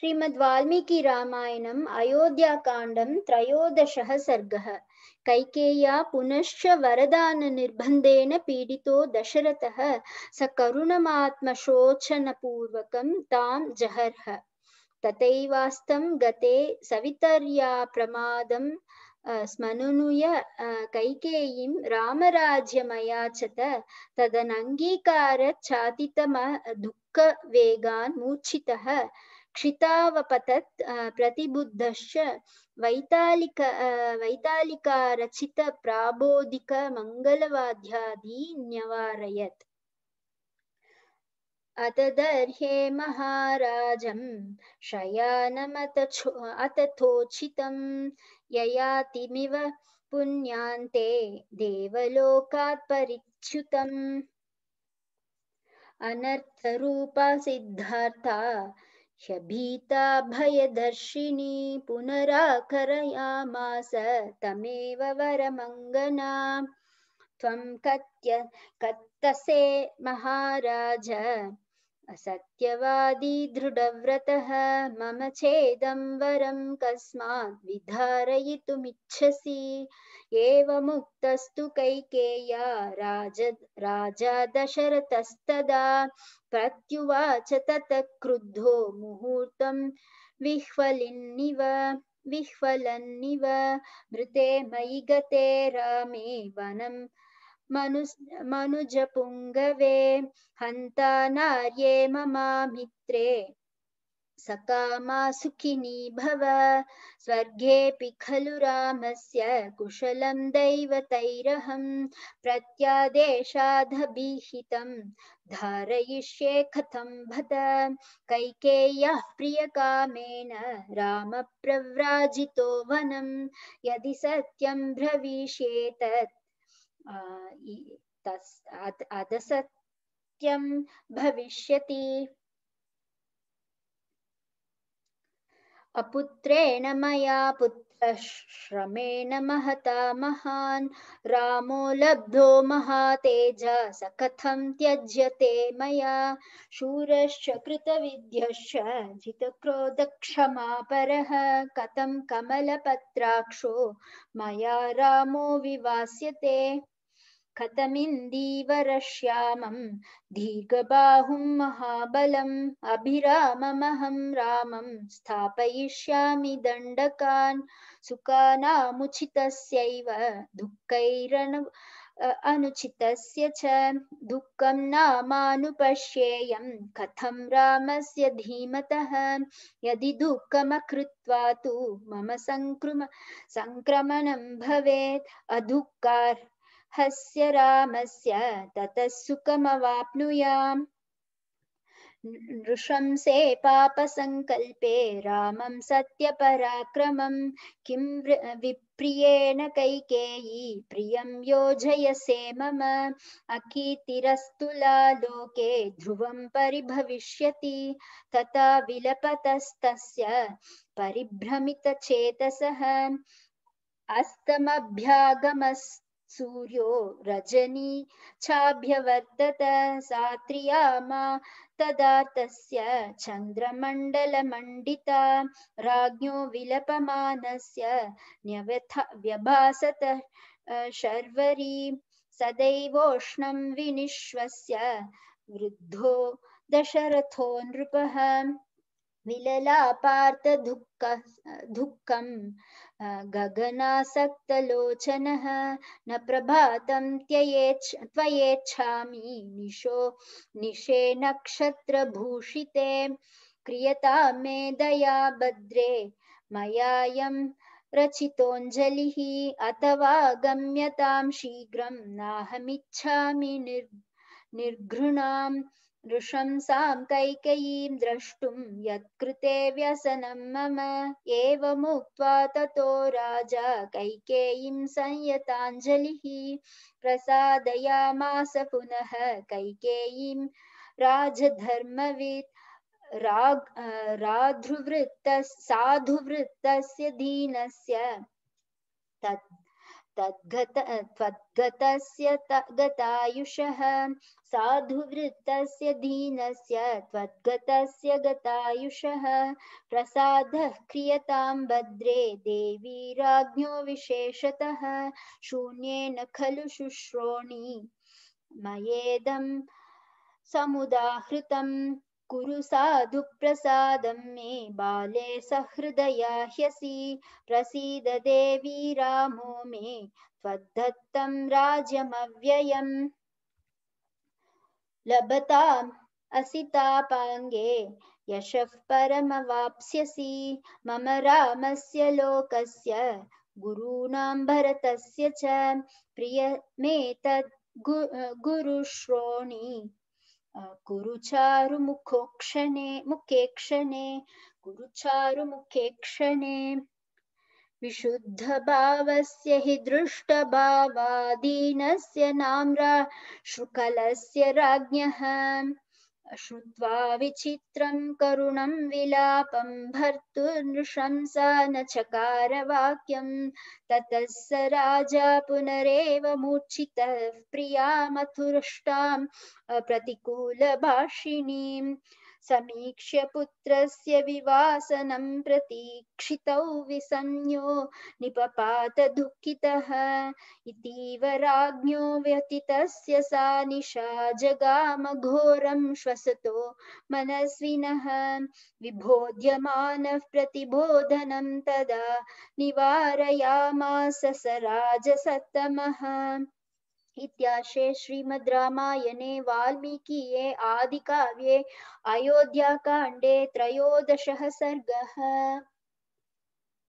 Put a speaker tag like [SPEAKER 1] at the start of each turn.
[SPEAKER 1] श्रीमद्वाल्मीकिरामायणम् अयोध्याकाण्डं त्रयोदशः सर्गः कैकेय्या पुनश्च वरदाननिर्बन्धेन पीडितो दशरथः स करुणमात्मशोचनपूर्वकं तां जहर्ह तथैवास्तं गते सवितर्या प्रमादं स्मनुनुय कैकेयीं रामराज्यमयाचत तदनङ्गीकारचातितम मूर्छितः क्षितावपतत् प्रतिबुद्धश्च वैतालिक वैतालिकारचितप्राबोधिकमङ्गलवाद्यादि न्यवारयत् अत दर्हे महाराजं शयानमत अतथोचितं ययातिमिव पुण्यान्ते देवलोकात् परिच्युतम् अनर्थरूपा सिद्धार्था शभीता भयदर्शिनी पुनराकरयामास तमेव वरमङ्गना त्वं कत्य कत्तसे महाराज असत्यवादी दृढव्रत मम छेदं वरम कस्मा विधारयितुमिच्छसि एवमुक्तस्तु कैकेय्या राज राजा दशरथस्तदा प्रत्युवाच तत क्रुद्धो मुहूर्त विह्वलिन्निव विह्वलन्निव मृते मयि गते रामे वनं मनु मनुजपुङ्गवे हन्ता नार्ये मित्रे सकामा सुखिनी भव स्वर्गेऽपि खलु रामस्य कुशलं दैवतैरहं प्रत्यादेशादभिहितं धारयिष्ये कथं भत कैकेय्याः प्रियकामेन रामप्रव्राजितो वनं यदि सत्यं ब्रवीष्येतत् तस् भविष्य अपुत्रेण मैं पुत्र श्रमेण महता महान् रामो लब्धो महातेज स कथं त्यज्यते मया शूरश्च कृतविद्यश्च जितक्रोधक्षमापरः कथं कमलपत्राक्षो मया रामो विवास्यते कथमिन्दीवरश्यामं दीर्घबाहुं महाबलम् अभिराममहं रामं स्थापयिष्यामि दण्डकान् सुखानामुचितस्यैव दुःखैरनु अनुचितस्य च दुःखं नामानुपश्येयं कथं रामस्य धीमतः यदि दुःखमकृत्वा तु मम सङ्क्रम सङ्क्रमणं भवेत् अदुःखार् हस्य रामस्य ततः सुखमवाप्नुयाम् नृशंसे पापसङ्कल्पे रामं सत्यपराक्रमं किं विप्रियेण कैकेयी प्रियं योजयसे मम अकीर्तिरस्तुला लोके ध्रुवं परिभविष्यति तथा विलपतस्तस्य परिभ्रमितचेतसः अस्तमभ्यागमस्त सूर्यो रजनी चाभ्यवर्तत सात्रिया त्रियामा तदा तस्य चन्द्रमण्डलमण्डिता राज्ञो विलपमानस्य न्यव्यथा व्यभासत शर्वरी सदैवोष्णं विनिश्वस्य वृद्धो दशरथो नृपः विललापार्थ विललापार्थदुःख दुःखं गगनासक्तलोचनः न प्रभातं त्ययेच्छ त्वयेच्छामि निशो निशे नक्षत्रभूषिते क्रियता मे दया भद्रे मयायं रचितोऽञ्जलिः अथवा गम्यतां शीघ्रं नाहमिच्छामि निर् निर्घृणाम् नृशंसां कैकयीं द्रष्टुं यत्कृते व्यसनं मम एवमुक्त्वा ततो राजा कैकेयीं संयताञ्जलिः प्रसादयामास पुनः कैकेयीं राजधर्मवित् राग राधुवृत्त साधुवृत्तस्य धीनस्य तत् तद्गत त्वद्गतस्य गतायुषः साधुवृत्तस्य दीनस्य त्वद्गतस्य गतायुषः प्रसादः क्रियतां भद्रे देवी राज्ञो विशेषतः शून्येन खलु शुश्रोणि मयेदं समुदाहृतम् कुरु साधु साधुप्रसादं मे बाले सहृदया ह्यसी प्रसीद देवी रामो मे त्वद्धत्तं राज्यमव्ययम् लभताम् असितापाङ्गे यशः परमवाप्स्यसि मम रामस्य लोकस्य गुरूणां भरतस्य च प्रिय मे तद् गु गुरुश्रोणि मुखोक्षणे मुखे क्षणे कुरुचारुमुखे क्षणे विशुद्धभावस्य हि दृष्टभावादीनस्य नाम्रा शृकलस्य राज्ञः अश्रुत्वा विचित्रं करुणं विलापं भर्तुर्नृशंसा न चकार वाक्यं ततः स राजा पुनरेव मूर्छितः प्रिया मथुरुष्टाम् अप्रतिकूलभाषिणीम् समीक्ष्य पुत्रस्य विवासनं प्रतीक्षितौ विसंज्ञो निपपात दुःखितः इतीव राज्ञो व्यतितस्य सा निशा जगाम जगामघोरं श्वसतो मनस्विनः विबोध्यमानः प्रतिबोधनं तदा निवारयामास स राजसत्तमः इत्याशे श्रीमद्रामायणे वाल्मीकीये आदिकाव्ये अयोध्याकाण्डे त्रयोदशः सर्गः